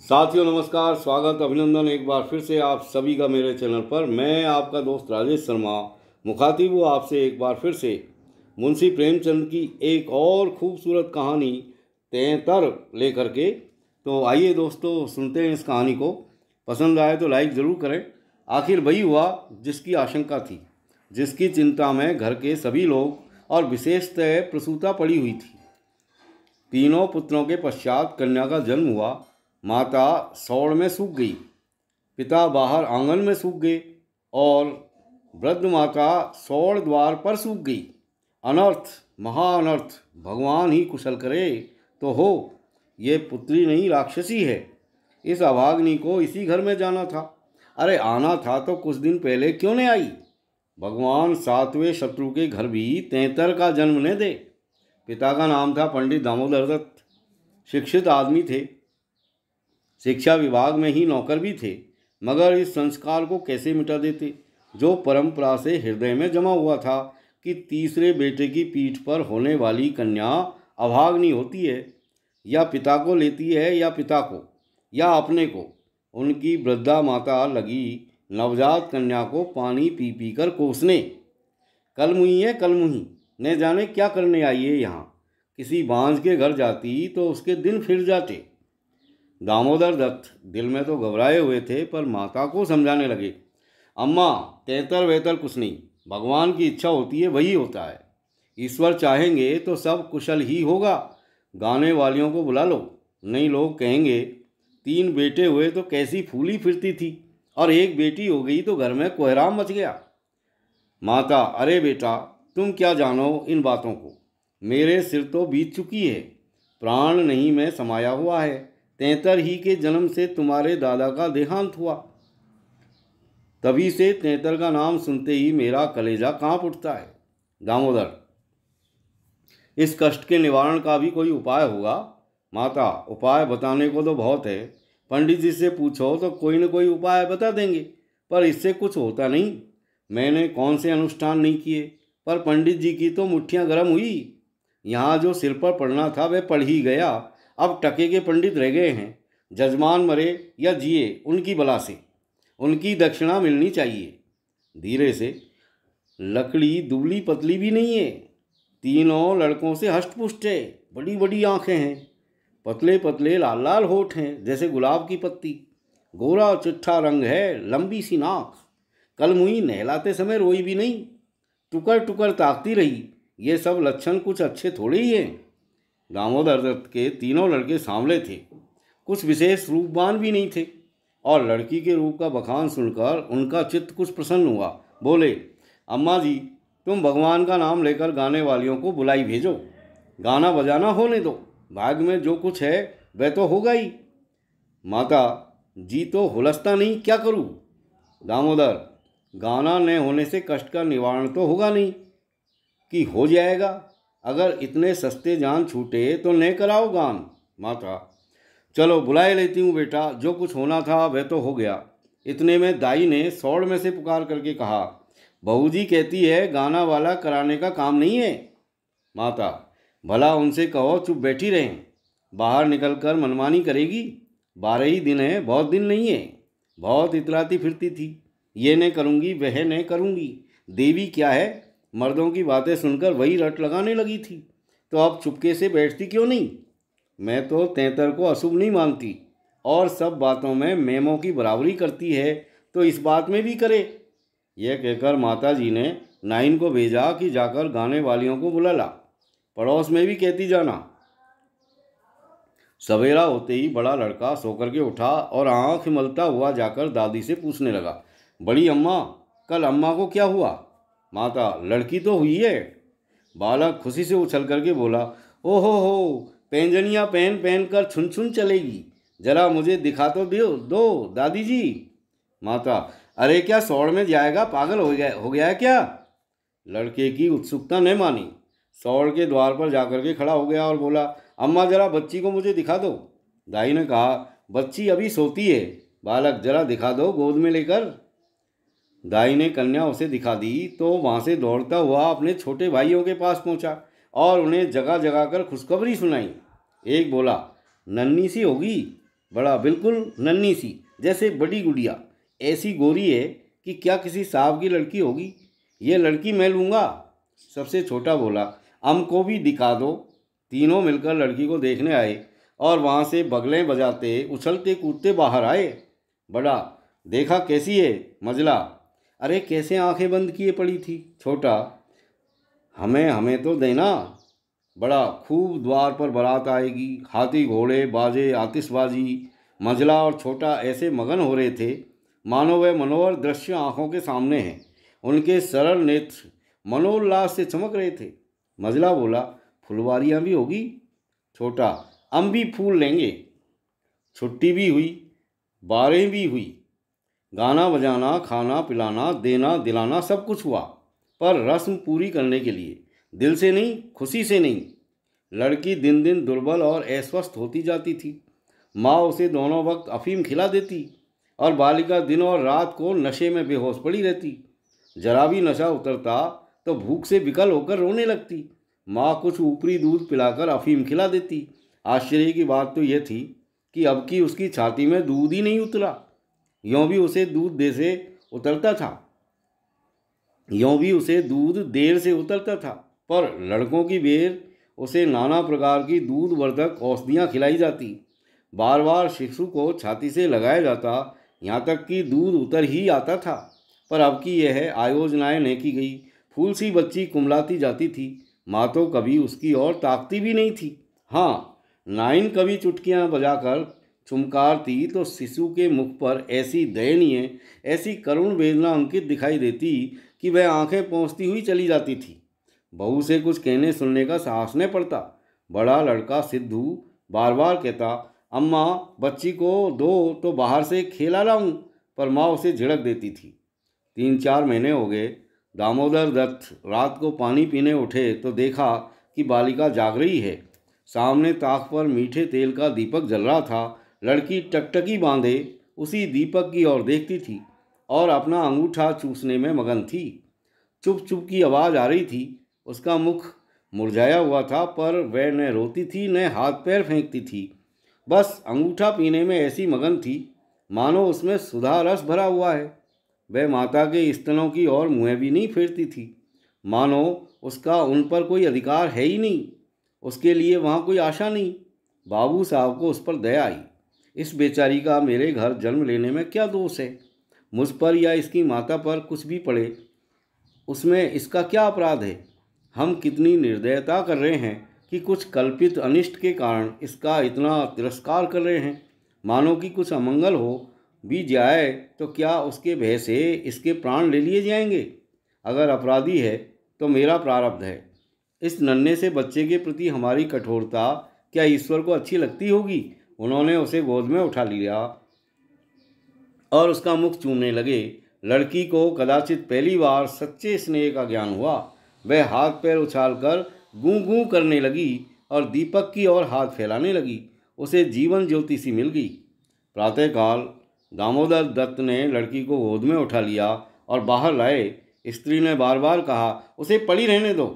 साथियों नमस्कार स्वागत अभिनंदन एक बार फिर से आप सभी का मेरे चैनल पर मैं आपका दोस्त राजेश शर्मा मुखातिब हूँ आपसे एक बार फिर से मुंशी प्रेमचंद की एक और खूबसूरत कहानी तैतर लेकर के तो आइए दोस्तों सुनते हैं इस कहानी को पसंद आए तो लाइक ज़रूर करें आखिर वही हुआ जिसकी आशंका थी जिसकी चिंता में घर के सभी लोग और विशेषतः प्रसूता पड़ी हुई थी तीनों पुत्रों के पश्चात कन्या का जन्म हुआ माता सौड़ में सूख गई पिता बाहर आंगन में सूख गए और वृद्ध माता सौड़ द्वार पर सूख गई अनर्थ महाअनर्थ भगवान ही कुशल करे तो हो ये पुत्री नहीं राक्षसी है इस अभाग्नि को इसी घर में जाना था अरे आना था तो कुछ दिन पहले क्यों नहीं आई भगवान सातवें शत्रु के घर भी तैतर का जन्म न दे पिता का नाम था पंडित दामोदर दत्त शिक्षित आदमी थे शिक्षा विभाग में ही नौकर भी थे मगर इस संस्कार को कैसे मिटा देते जो परंपरा से हृदय में जमा हुआ था कि तीसरे बेटे की पीठ पर होने वाली कन्या अभाग्नि होती है या पिता को लेती है या पिता को या अपने को उनकी वृद्धा माता लगी नवजात कन्या को पानी पी पी कर कोसने कल मुही है कल मुही न जाने क्या करने आई है यहाँ किसी बांझ के घर जाती तो उसके दिन फिर जाते दामोदर दत्त दिल में तो घबराए हुए थे पर माता को समझाने लगे अम्मा तैतर वेतर कुछ नहीं भगवान की इच्छा होती है वही होता है ईश्वर चाहेंगे तो सब कुशल ही होगा गाने वालियों को बुला लो नहीं लोग कहेंगे तीन बेटे हुए तो कैसी फूली फिरती थी और एक बेटी हो गई तो घर में कोहराम मच गया माता अरे बेटा तुम क्या जानो इन बातों को मेरे सिर तो बीत चुकी है प्राण नहीं में समाया हुआ है तैतर ही के जन्म से तुम्हारे दादा का देहांत हुआ तभी से तैतर का नाम सुनते ही मेरा कलेजा कांप उठता है दामोदर इस कष्ट के निवारण का भी कोई उपाय होगा माता उपाय बताने को तो बहुत है पंडित जी से पूछो तो कोई न कोई उपाय बता देंगे पर इससे कुछ होता नहीं मैंने कौन से अनुष्ठान नहीं किए पर पंडित जी की तो मुठ्ठियाँ गर्म हुई यहाँ जो सिर पर पढ़ना था वह पढ़ ही गया अब टके के पंडित रह गए हैं जजमान मरे या जिए उनकी बला से उनकी दक्षिणा मिलनी चाहिए धीरे से लकड़ी दुबली पतली भी नहीं है तीनों लड़कों से हष्टपुष्ट है बड़ी बड़ी आँखें हैं पतले पतले लाल लाल होठ हैं जैसे गुलाब की पत्ती गोरा चिट्ठा रंग है लंबी सी नाक कल मुई नहलाते समय रोई भी नहीं टुकर टुकड़ ताकती रही ये सब लक्षण कुछ अच्छे थोड़े ही हैं दामोदर दत्त के तीनों लड़के सांवले थे कुछ विशेष रूपवान भी नहीं थे और लड़की के रूप का बखान सुनकर उनका चित्त कुछ प्रसन्न हुआ बोले अम्मा जी तुम भगवान का नाम लेकर गाने वालियों को बुलाई भेजो गाना बजाना होने दो भाग में जो कुछ है वह तो होगा ही माता जी तो हुलसता नहीं क्या करूँ दामोदर गाना न होने से कष्ट का निवारण तो होगा नहीं कि हो जाएगा अगर इतने सस्ते जान छूटे तो नहीं कराओ गान माता चलो बुलाए लेती हूँ बेटा जो कुछ होना था वह तो हो गया इतने में दाई ने सौड़ में से पुकार करके कहा बहू जी कहती है गाना वाला कराने का काम नहीं है माता भला उनसे कहो चुप बैठी रहें बाहर निकलकर मनमानी करेगी बारह ही दिन है बहुत दिन नहीं है बहुत इतराती फिरती थी ये नहीं करूँगी वह नहीं करूँगी देवी क्या है मर्दों की बातें सुनकर वही रट लगाने लगी थी तो आप चुपके से बैठती क्यों नहीं मैं तो तैतर को अशुभ नहीं मानती और सब बातों में मेमों की बराबरी करती है तो इस बात में भी करे यह कहकर माता जी ने नाइन को भेजा कि जाकर गाने वालियों को बुला ला पड़ोस में भी कहती जाना सवेरा होते ही बड़ा लड़का सोकर के उठा और आँख मलता हुआ जाकर दादी से पूछने लगा बड़ी अम्मा कल अम्मा को क्या हुआ माता लड़की तो हुई है बालक खुशी से उछल करके बोला ओहो हो पेंजनिया पहन पहन कर छुन छुन चलेगी जरा मुझे दिखा तो दियो दो दादी जी माता अरे क्या सौड़ में जाएगा पागल हो गया हो गया है क्या लड़के की उत्सुकता न मानी सौड़ के द्वार पर जाकर के खड़ा हो गया और बोला अम्मा जरा बच्ची को मुझे दिखा दो दाई ने कहा बच्ची अभी सोती है बालक जरा दिखा दो गोद में लेकर दाई ने कन्या उसे दिखा दी तो वहाँ से दौड़ता हुआ अपने छोटे भाइयों के पास पहुँचा और उन्हें जगा जगा कर खुशखबरी सुनाई एक बोला नन्नी सी होगी बड़ा बिल्कुल नन्नी सी जैसे बड़ी गुड़िया ऐसी गोरी है कि क्या किसी साहब की लड़की होगी ये लड़की मैं लूँगा सबसे छोटा बोला हम को भी दिखा दो तीनों मिलकर लड़की को देखने आए और वहाँ से बगलें बजाते उछलते कूदते बाहर आए बड़ा देखा कैसी है मजला अरे कैसे आंखें बंद किए पड़ी थी छोटा हमें हमें तो देना बड़ा खूब द्वार पर बारात आएगी हाथी घोड़े बाजे आतिशबाजी मंझला और छोटा ऐसे मगन हो रहे थे मानो वह मनोहर दृश्य आंखों के सामने हैं उनके सरल नेत्र मनोल्लास से चमक रहे थे मंझला बोला फुलवारियाँ भी होगी छोटा हम भी फूल लेंगे छुट्टी भी हुई बारें भी हुई गाना बजाना खाना पिलाना देना दिलाना सब कुछ हुआ पर रस्म पूरी करने के लिए दिल से नहीं खुशी से नहीं लड़की दिन दिन दुर्बल और अस्वस्थ होती जाती थी माँ उसे दोनों वक्त अफीम खिला देती और बालिका दिन और रात को नशे में बेहोश पड़ी रहती जरा भी नशा उतरता तो भूख से विकल होकर रोने लगती माँ कुछ ऊपरी दूध पिलाकर अफीम खिला देती आश्चर्य की बात तो यह थी कि अब की उसकी छाती में दूध ही नहीं उतरा यों भी उसे दूध देर से उतरता था यों भी उसे दूध देर से उतरता था पर लड़कों की बेर उसे नाना प्रकार की दूध वर्धक औषधियाँ खिलाई जाती बार बार शिशु को छाती से लगाया जाता यहाँ तक कि दूध उतर ही आता था पर अब की यह आयोजनाएँ नहीं की गई फूल सी बच्ची कुमलाती जाती थी माँ तो कभी उसकी ओर ताकती भी नहीं थी हाँ नाइन कभी चुटकियाँ बजाकर चुमकारती तो शिशु के मुख पर ऐसी दयनीय ऐसी करुण वेदना अंकित दिखाई देती कि वह आंखें पहुँचती हुई चली जाती थी बहू से कुछ कहने सुनने का साहस नहीं पड़ता बड़ा लड़का सिद्धू बार बार कहता अम्मा बच्ची को दो तो बाहर से खेला लाऊं पर माँ उसे झिड़क देती थी तीन चार महीने हो गए दामोदर दत्त रात को पानी पीने उठे तो देखा कि बालिका जाग रही है सामने ताक पर मीठे तेल का दीपक जल रहा था लड़की टकटकी बांधे उसी दीपक की ओर देखती थी और अपना अंगूठा चूसने में मगन थी चुप चुप की आवाज़ आ रही थी उसका मुख मुरझाया हुआ था पर वह न रोती थी न हाथ पैर फेंकती थी बस अंगूठा पीने में ऐसी मगन थी मानो उसमें सुधा रस भरा हुआ है वह माता के स्तनों की ओर मुँह भी नहीं फेरती थी मानो उसका उन पर कोई अधिकार है ही नहीं उसके लिए वहाँ कोई आशा नहीं बाबू साहब को उस पर दया आई इस बेचारी का मेरे घर जन्म लेने में क्या दोष है मुझ पर या इसकी माता पर कुछ भी पड़े उसमें इसका क्या अपराध है हम कितनी निर्दयता कर रहे हैं कि कुछ कल्पित अनिष्ट के कारण इसका इतना तिरस्कार कर रहे हैं मानो कि कुछ अमंगल हो भी जाए तो क्या उसके भय से इसके प्राण ले लिए जाएंगे अगर अपराधी है तो मेरा प्रारब्ध है इस नन्हे से बच्चे के प्रति हमारी कठोरता क्या ईश्वर को अच्छी लगती होगी उन्होंने उसे गोद में उठा लिया और उसका मुख चूमने लगे लड़की को कदाचित पहली बार सच्चे स्नेह का ज्ञान हुआ वह हाथ पैर उछालकर गूं गूं करने लगी और दीपक की ओर हाथ फैलाने लगी उसे जीवन ज्योति सी मिल गई प्रातःकाल दामोदर दत्त ने लड़की को गोद में उठा लिया और बाहर लाए स्त्री ने बार बार कहा उसे पड़ी रहने दो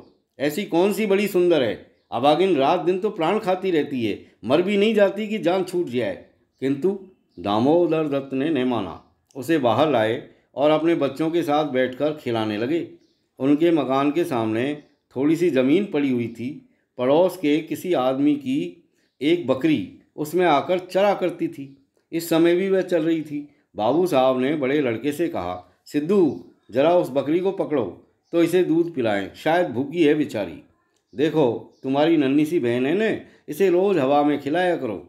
ऐसी कौन सी बड़ी सुंदर है अबागिन रात दिन तो प्राण खाती रहती है मर भी नहीं जाती कि जान छूट जाए किंतु दामोदर दत्त ने नहीं माना उसे बाहर लाए और अपने बच्चों के साथ बैठकर खिलाने लगे उनके मकान के सामने थोड़ी सी ज़मीन पड़ी हुई थी पड़ोस के किसी आदमी की एक बकरी उसमें आकर चरा करती थी इस समय भी वह चल रही थी बाबू साहब ने बड़े लड़के से कहा सिद्धू जरा उस बकरी को पकड़ो तो इसे दूध पिलाएं शायद भूखी है बेचारी देखो तुम्हारी नन्ही सी बहन है न इसे रोज़ हवा में खिलाया करो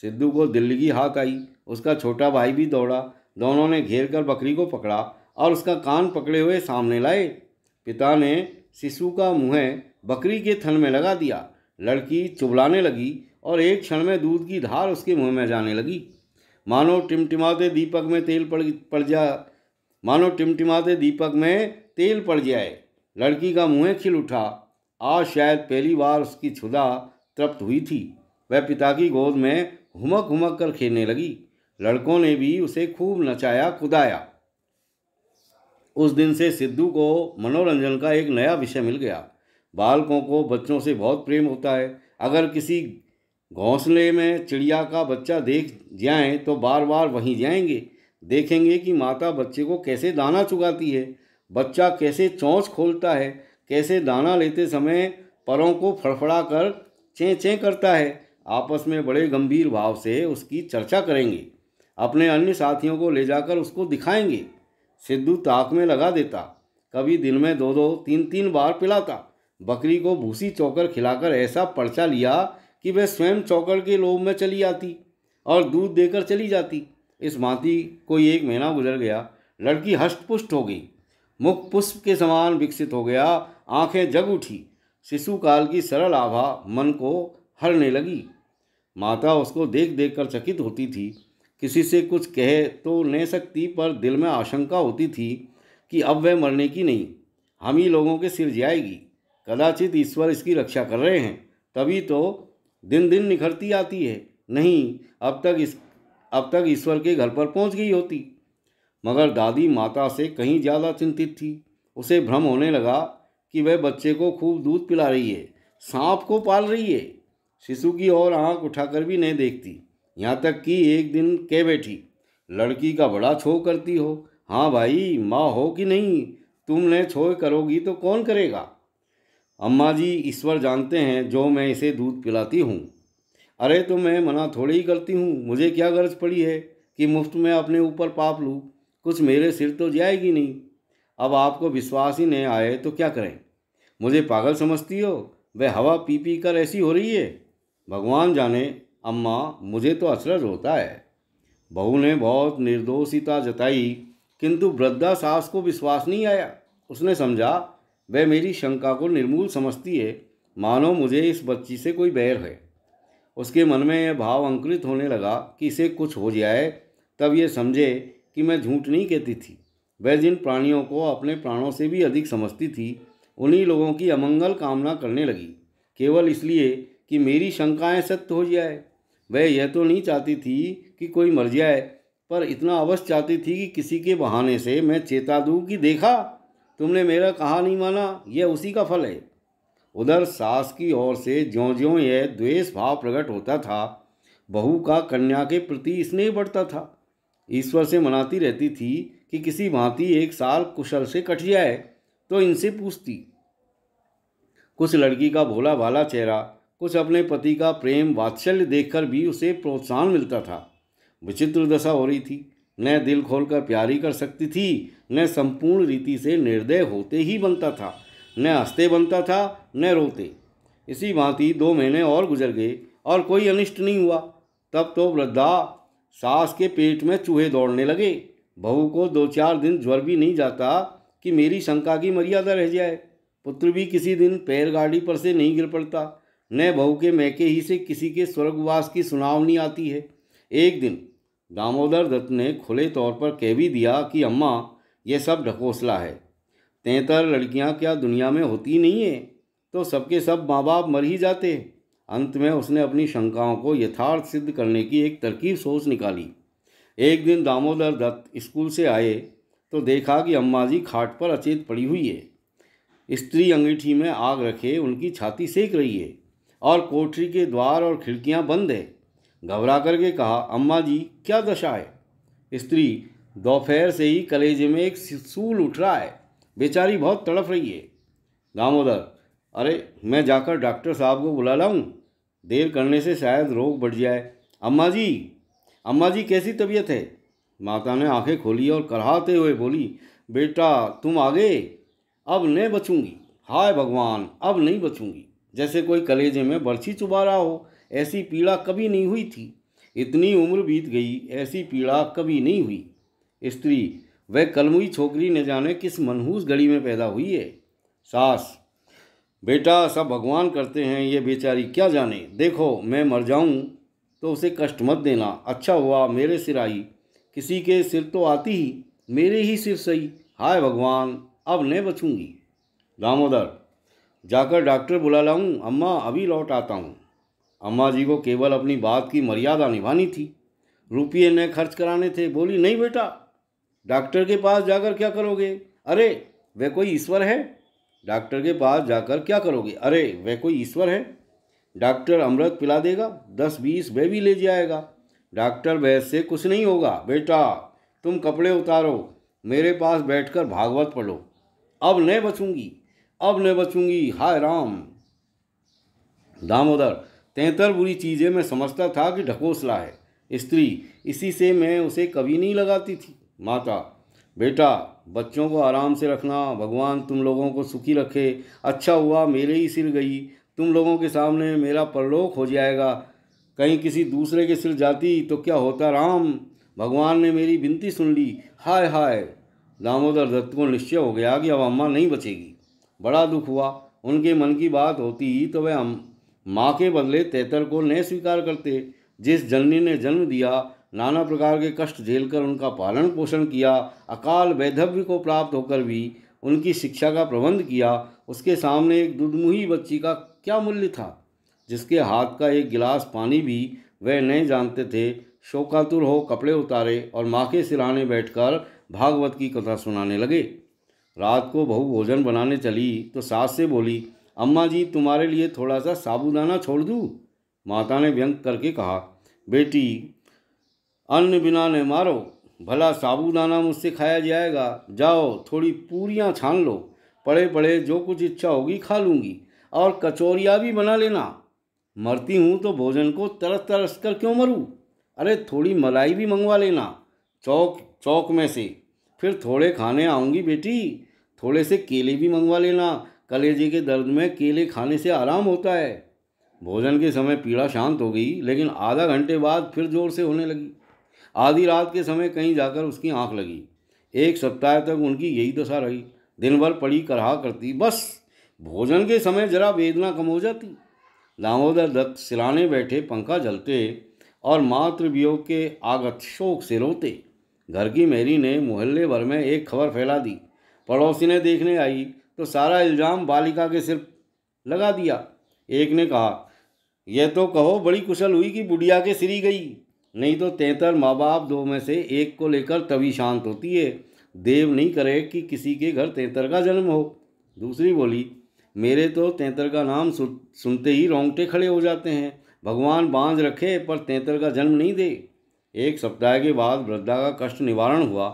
सिद्धू को दिल्ली की हाक आई उसका छोटा भाई भी दौड़ा दोनों ने घेर कर बकरी को पकड़ा और उसका कान पकड़े हुए सामने लाए पिता ने शिशु का मुँह बकरी के थन में लगा दिया लड़की चुबलाने लगी और एक क्षण में दूध की धार उसके मुंह में जाने लगी मानो टिमटिमाते दीपक में तेल पड़ पड़ जा मानो टिमटिमाते दीपक में तेल पड़ जाए लड़की का मुँह खिल उठा आज शायद पहली बार उसकी क्षुदा तृप्त हुई थी वह पिता की गोद में हुमक हुमक कर खेलने लगी लड़कों ने भी उसे खूब नचाया कुदाया उस दिन से सिद्धू को मनोरंजन का एक नया विषय मिल गया बालकों को बच्चों से बहुत प्रेम होता है अगर किसी घोंसले में चिड़िया का बच्चा देख जाए तो बार बार वहीं जाएंगे देखेंगे कि माता बच्चे को कैसे दाना चुगाती है बच्चा कैसे चौंच खोलता है कैसे दाना लेते समय परों को फड़फड़ा कर चें चें करता है आपस में बड़े गंभीर भाव से उसकी चर्चा करेंगे अपने अन्य साथियों को ले जाकर उसको दिखाएंगे सिद्धू ताक में लगा देता कभी दिन में दो दो तीन तीन बार पिलाता बकरी को भूसी चौकर खिलाकर ऐसा पर्चा लिया कि वह स्वयं चौकर के लोभ में चली आती और दूध देकर चली जाती इस भांति कोई एक महीना गुजर गया लड़की हष्ट पुष्ट हो गई मुख पुष्प के समान विकसित हो गया आंखें जग उठी शिशुकाल की सरल आभा मन को हरने लगी माता उसको देख देख कर चकित होती थी किसी से कुछ कहे तो नहीं सकती पर दिल में आशंका होती थी कि अब वह मरने की नहीं हम ही लोगों के सिर जाएगी कदाचित ईश्वर इसकी रक्षा कर रहे हैं तभी तो दिन दिन निखरती आती है नहीं अब तक इस अब तक ईश्वर के घर पर पहुंच गई होती मगर दादी माता से कहीं ज़्यादा चिंतित थी उसे भ्रम होने लगा कि वह बच्चे को खूब दूध पिला रही है सांप को पाल रही है शिशु की ओर आंख उठाकर भी नहीं देखती यहाँ तक कि एक दिन कह बैठी लड़की का बड़ा छो करती हो हाँ भाई माँ हो कि नहीं तुमने छो करोगी तो कौन करेगा अम्मा जी ईश्वर जानते हैं जो मैं इसे दूध पिलाती हूँ अरे तो मैं मना थोड़ी ही करती हूँ मुझे क्या गर्ज पड़ी है कि मुफ्त में अपने ऊपर पाप लूँ कुछ मेरे सिर तो जाएगी नहीं अब आपको विश्वास ही नहीं आए तो क्या करें मुझे पागल समझती हो वह हवा पी पी कर ऐसी हो रही है भगवान जाने अम्मा मुझे तो अचरज होता है बहू ने बहुत निर्दोषिता जताई किंतु वृद्धा सास को विश्वास नहीं आया उसने समझा वह मेरी शंका को निर्मूल समझती है मानो मुझे इस बच्ची से कोई बैर है उसके मन में यह भाव अंकुरित होने लगा कि इसे कुछ हो जाए तब ये समझे कि मैं झूठ नहीं कहती थी वह जिन प्राणियों को अपने प्राणों से भी अधिक समझती थी उन्हीं लोगों की अमंगल कामना करने लगी केवल इसलिए कि मेरी शंकाएं सत्य हो जाए वह यह तो नहीं चाहती थी कि कोई मर जाए पर इतना अवश्य चाहती थी कि किसी के बहाने से मैं चेता दूँ कि देखा तुमने मेरा कहा नहीं माना यह उसी का फल है उधर सास की ओर से ज्यो ज्यो यह द्वेष भाव प्रकट होता था बहू का कन्या के प्रति स्नेह बढ़ता था ईश्वर से मनाती रहती थी कि किसी भांति एक साल कुशल से कट जाए तो इनसे पूछती कुछ लड़की का भोला भाला चेहरा कुछ अपने पति का प्रेम वात्सल्य देखकर भी उसे प्रोत्साहन मिलता था विचित्र दशा हो रही थी न दिल खोलकर प्यारी कर सकती थी न संपूर्ण रीति से निर्दय होते ही बनता था न हंसते बनता था न रोते इसी भांति दो महीने और गुजर गए और कोई अनिष्ट नहीं हुआ तब तो वृद्धा सास के पेट में चूहे दौड़ने लगे बहू को दो चार दिन ज्वर भी नहीं जाता कि मेरी शंका की मर्यादा रह जाए पुत्र भी किसी दिन पैर गाड़ी पर से नहीं गिर पड़ता न बहू के मैके ही से किसी के स्वर्गवास की सुनावनी आती है एक दिन दामोदर दत्त ने खुले तौर पर कह भी दिया कि अम्मा यह सब ढकोसला है तैतर लड़कियां क्या दुनिया में होती नहीं है तो सबके सब माँ बाप मर ही जाते अंत में उसने अपनी शंकाओं को यथार्थ सिद्ध करने की एक तरकीब सोच निकाली एक दिन दामोदर दत्त स्कूल से आए तो देखा कि अम्मा जी खाट पर अचेत पड़ी हुई है स्त्री अंगीठी में आग रखे उनकी छाती सेक रही है और कोठरी के द्वार और खिड़कियां बंद है घबरा करके कहा अम्मा जी क्या दशा है स्त्री दोपहर से ही कलेजे में एक सूल उठ रहा है बेचारी बहुत तड़फ रही है दामोदर अरे मैं जाकर डॉक्टर साहब को बुला लाऊं देर करने से शायद रोग बढ़ जाए अम्मा जी अम्मा जी कैसी तबीयत है माता ने आंखें खोली और कराहते हुए बोली बेटा तुम आगे अब नहीं बचूंगी हाय भगवान अब नहीं बचूंगी जैसे कोई कलेजे में बर्छी चुबा रहा हो ऐसी पीड़ा कभी नहीं हुई थी इतनी उम्र बीत गई ऐसी पीड़ा कभी नहीं हुई स्त्री वह कलमुई छोकरी ने जाने किस मनहूस घड़ी में पैदा हुई है सास बेटा सब भगवान करते हैं ये बेचारी क्या जाने देखो मैं मर जाऊं तो उसे कष्ट मत देना अच्छा हुआ मेरे सिर आई किसी के सिर तो आती ही मेरे ही सिर सही हाय भगवान अब न बचूंगी दामोदर जाकर डॉक्टर बुला लाऊं अम्मा अभी लौट आता हूँ अम्मा जी को केवल अपनी बात की मर्यादा निभानी थी रुपये न खर्च कराने थे बोली नहीं बेटा डॉक्टर के पास जाकर क्या करोगे अरे वह कोई ईश्वर है डॉक्टर के पास जाकर क्या करोगे अरे वह कोई ईश्वर है डॉक्टर अमृत पिला देगा दस बीस वह भी ले जाएगा डॉक्टर से कुछ नहीं होगा बेटा तुम कपड़े उतारो मेरे पास बैठकर भागवत पढ़ो अब न बचूंगी अब न बचूंगी हाय राम दामोदर तैतर बुरी चीज़ें मैं समझता था कि ढकोसला है स्त्री इसी से मैं उसे कभी नहीं लगाती थी माता बेटा बच्चों को आराम से रखना भगवान तुम लोगों को सुखी रखे अच्छा हुआ मेरे ही सिर गई तुम लोगों के सामने मेरा परलोक हो जाएगा कहीं किसी दूसरे के सिर जाती तो क्या होता राम भगवान ने मेरी विनती सुन ली हाय हाय दामोदर दत्त को निश्चय हो गया कि अब अम्मा नहीं बचेगी बड़ा दुख हुआ उनके मन की बात होती तो वह माँ के बदले तैतर को न स्वीकार करते जिस जननी ने जन्म दिया नाना प्रकार के कष्ट झेलकर उनका पालन पोषण किया अकाल वैधव्य को प्राप्त होकर भी उनकी शिक्षा का प्रबंध किया उसके सामने एक दुधमुही बच्ची का क्या मूल्य था जिसके हाथ का एक गिलास पानी भी वह नहीं जानते थे शोकातुर हो कपड़े उतारे और माँ के सिराने बैठकर भागवत की कथा सुनाने लगे रात को बहू भोजन बनाने चली तो सास से बोली अम्मा जी तुम्हारे लिए थोड़ा सा साबुदाना छोड़ दूँ माता ने व्यंग करके कहा बेटी अन्न बिना ने मारो भला साबुदाना मुझसे खाया जाएगा जाओ थोड़ी पूरियाँ छान लो पड़े पड़े जो कुछ इच्छा होगी खा लूँगी और कचौरिया भी बना लेना मरती हूँ तो भोजन को तरस तरस कर क्यों मरूँ अरे थोड़ी मलाई भी मंगवा लेना चौक चौक में से फिर थोड़े खाने आऊँगी बेटी थोड़े से केले भी मंगवा लेना कलेजे के दर्द में केले खाने से आराम होता है भोजन के समय पीड़ा शांत हो गई लेकिन आधा घंटे बाद फिर जोर से होने लगी आधी रात के समय कहीं जाकर उसकी आंख लगी एक सप्ताह तक उनकी यही दशा रही दिन भर पड़ी करहा करती बस भोजन के समय जरा वेदना कम हो जाती दामोदर दत्त सिलाने बैठे पंखा जलते और मातृवियोग के आगत शोक से रोते घर की मेरी ने मोहल्ले भर में एक खबर फैला दी पड़ोसी ने देखने आई तो सारा इल्ज़ाम बालिका के सिर लगा दिया एक ने कहा यह तो कहो बड़ी कुशल हुई कि बुढ़िया के सिरी गई नहीं तो तैतर माँ बाप दो में से एक को लेकर तभी शांत होती है देव नहीं करे कि किसी के घर तैतर का जन्म हो दूसरी बोली मेरे तो तैतर का नाम सुन, सुनते ही रोंगटे खड़े हो जाते हैं भगवान बांझ रखे पर तैंतर का जन्म नहीं दे एक सप्ताह के बाद वृद्धा का कष्ट निवारण हुआ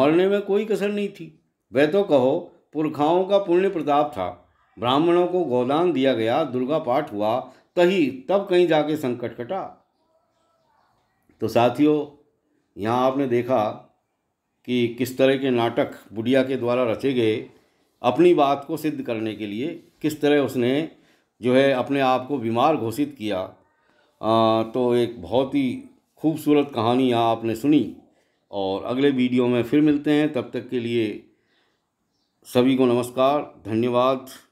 मरने में कोई कसर नहीं थी वह तो कहो पुरखाओं का पुण्य प्रताप था ब्राह्मणों को गोदान दिया गया दुर्गा पाठ हुआ तही तब कहीं जाके संकट कटा तो साथियों यहाँ आपने देखा कि किस तरह के नाटक बुढ़िया के द्वारा रचे गए अपनी बात को सिद्ध करने के लिए किस तरह उसने जो है अपने आप को बीमार घोषित किया आ, तो एक बहुत ही खूबसूरत कहानी यहाँ आपने सुनी और अगले वीडियो में फिर मिलते हैं तब तक के लिए सभी को नमस्कार धन्यवाद